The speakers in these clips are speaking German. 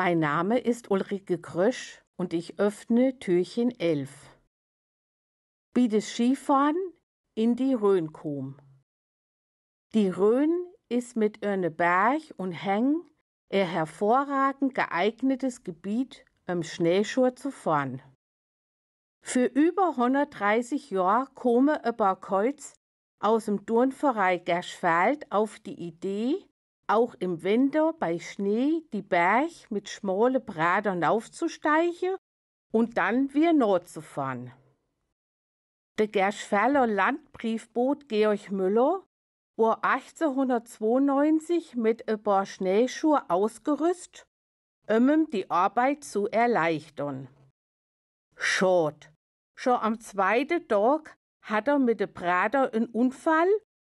Mein Name ist Ulrike Krösch und ich öffne Türchen 11. Biete Skifahren in die Rhön kom. Die Rhön ist mit Örne Berg und Heng ein hervorragend geeignetes Gebiet, um Schneeschuhe zu fahren. Für über 130 Jahre komme ein paar Kreuz aus dem Turnverein Gerschfeld auf die Idee, auch im Winter bei Schnee die Berg mit schmalen Bradern aufzusteigen und dann wieder nordzufahren. Der Gerschfeller Landbriefboot Georg Müller war 1892 mit ein paar Schneeschuhe ausgerüstet, um ihm die Arbeit zu erleichtern. Schade. Schon am zweiten Tag hat er mit dem Brader einen Unfall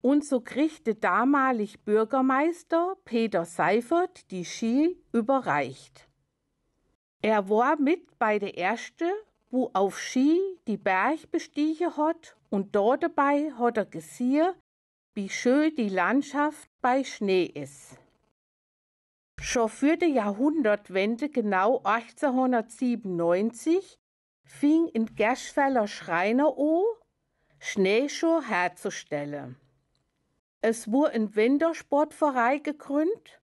und so kriegte damalig Bürgermeister Peter Seifert die Ski überreicht. Er war mit bei der erste, wo auf Ski die Berg bestiegen hat und dort dabei hat er gesehen, wie schön die Landschaft bei Schnee ist. Schon für die Jahrhundertwende genau 1897 fing in Gerschfeller Schreiner an, Schneeschuhe herzustellen. Es wurde ein Wintersportverein gegründet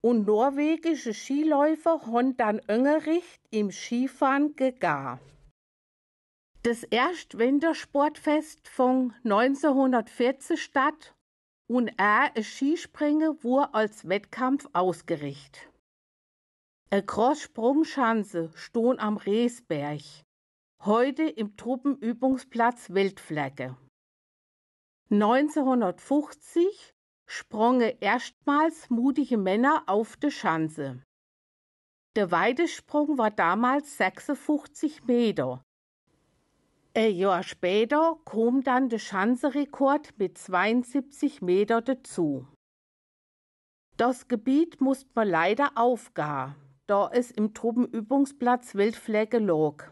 und norwegische Skiläufer haben dann Öngericht im Skifahren gegar. Das erste Wintersportfest von 1940 statt und er ein Skispringen wurde als Wettkampf ausgerichtet. Eine Cross-Sprungschanze stohn am Reesberg, heute im Truppenübungsplatz Wildflecke. 1950 sprongen erstmals mutige Männer auf die Schanze. Der Weidesprung war damals 56 Meter. Ein Jahr später kam dann der Schanzerekord mit 72 Meter dazu. Das Gebiet musste man leider aufgehen, da es im Truppenübungsplatz Wildfläche lag.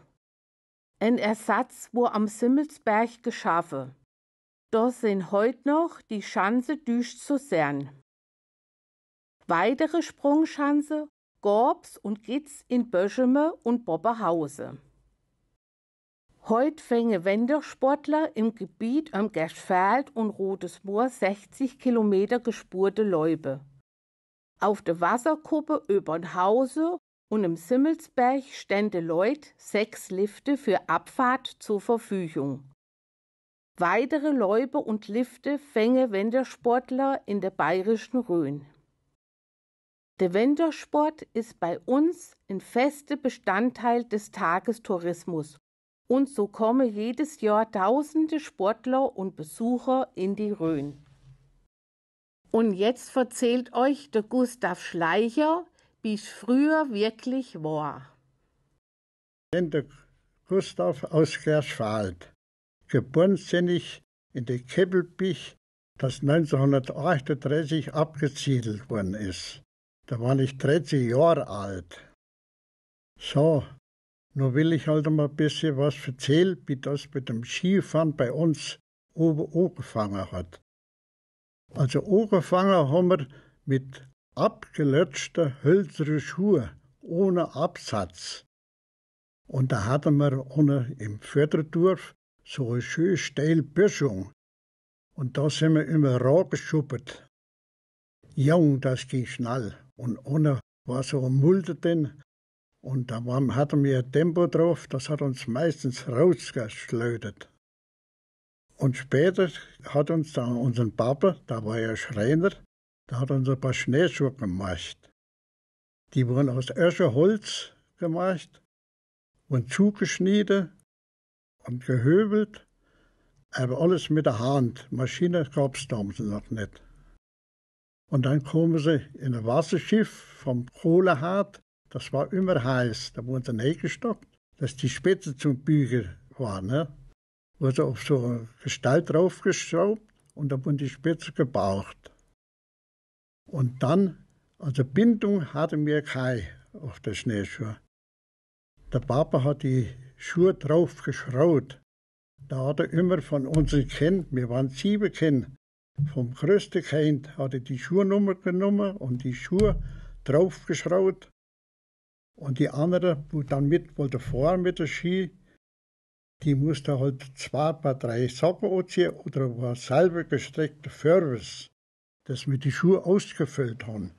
Ein Ersatz wurde am Simmelsberg geschaffen. Doch sind heute noch die Schanze düst zu sern. Weitere Sprungschanze gab's und gibt's in Böscheme und Bobberhause. Heute fängen Wendersportler im Gebiet am Gerschfeld und Rotes Moor 60 Kilometer gespurte Läube. Auf der Wasserkuppe Öbernhause und im Simmelsberg stände Leut sechs Lifte für Abfahrt zur Verfügung weitere Läube und Lifte fänge Wendersportler in der bayerischen Rhön. Der Wendersport ist bei uns ein fester Bestandteil des Tagestourismus und so kommen jedes Jahr tausende Sportler und Besucher in die Rhön. Und jetzt erzählt euch der Gustav Schleicher, wie es früher wirklich war. Ich der Gustav aus Gerschwald. Geboren bin ich in der Keppelbich, das 1938 abgesiedelt worden ist. Da war ich 13 Jahre alt. So, nun will ich halt mal ein bisschen was erzählen, wie das mit dem Skifahren bei uns oben angefangen hat. Also angefangen haben wir mit abgelötschten hölzernen Schuhe ohne Absatz. Und da hatten wir ohne im Förderdorf so eine schöne steile Böschung. Und da sind wir immer rausgeschuppert. Jung, das ging schnell. Und ohne war so ein Mulder drin. Und da hatten wir ein Tempo drauf, das hat uns meistens rausgeschleudert. Und später hat uns dann unser Papa, da war er Schreiner, da hat uns ein paar Schneeschuhe gemacht. Die wurden aus Öscherholz gemacht und zugeschnitten und gehöbelt, aber alles mit der Hand. Maschine gab es damals noch nicht. Und dann kommen sie in ein Wasserschiff vom Kohlehart. Das war immer heiß. Da wurden sie gestockt, dass die Spitze zum Bügel war. Ne? Wurde auf so eine Gestalt draufgeschraubt und da wurden die Spitze gebaucht. Und dann, also Bindung hatte mir keine auf der Schneeschuhe. Der Papa hat die Schuhe drauf geschraut. Da hat er immer von unseren Kind, wir waren sieben Kind, vom größten Kind hat er die Schuhnummer genommen und die Schuhe drauf draufgeschraubt. Und die anderen, wo dann mit wollte fahren mit der Ski, die musste halt zwei paar drei Socken anziehen oder war selber gestreckte Furwes, dass wir die Schuhe ausgefüllt haben.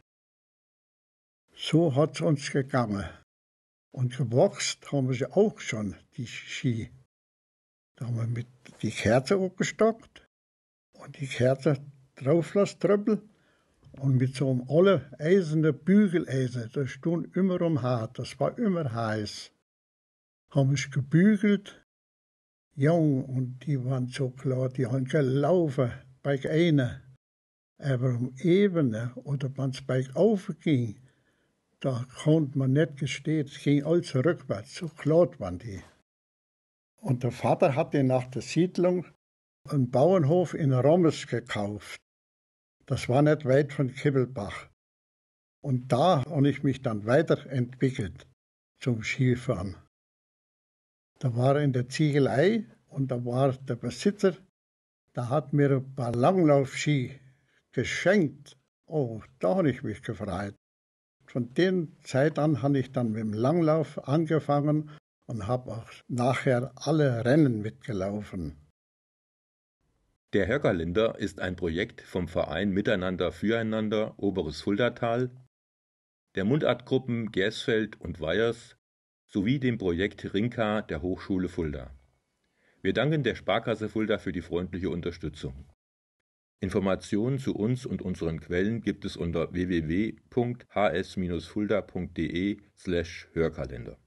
So hat's uns gegangen. Und gewachst haben wir sie auch schon, die Ski. Da haben wir mit die Kerze angestockt und die Kerze drauflasströppel und mit so einem alle eiserne Bügeleisen, das stund immer um hart, das war immer heiß, haben wir gebügelt. Jung und die waren so klar, die haben gelaufen bei einer. Aber um Ebene oder wenn es bergauf aufging, da konnte man nicht gestehen, es ging alles rückwärts, so klaut waren die. Und der Vater hatte nach der Siedlung einen Bauernhof in Rommes gekauft. Das war nicht weit von Kibbelbach. Und da habe ich mich dann weiterentwickelt zum Skifahren. Da war in der Ziegelei und da war der Besitzer, da hat mir ein paar Langlaufski geschenkt. Oh, da habe ich mich gefreut. Von der Zeit an habe ich dann mit dem Langlauf angefangen und habe auch nachher alle Rennen mitgelaufen. Der Höckerlinder ist ein Projekt vom Verein Miteinander Füreinander Oberes Fuldatal, der Mundartgruppen Gersfeld und Weyers sowie dem Projekt Rinka der Hochschule Fulda. Wir danken der Sparkasse Fulda für die freundliche Unterstützung. Informationen zu uns und unseren Quellen gibt es unter www.hs-fulda.de/hörkalender slash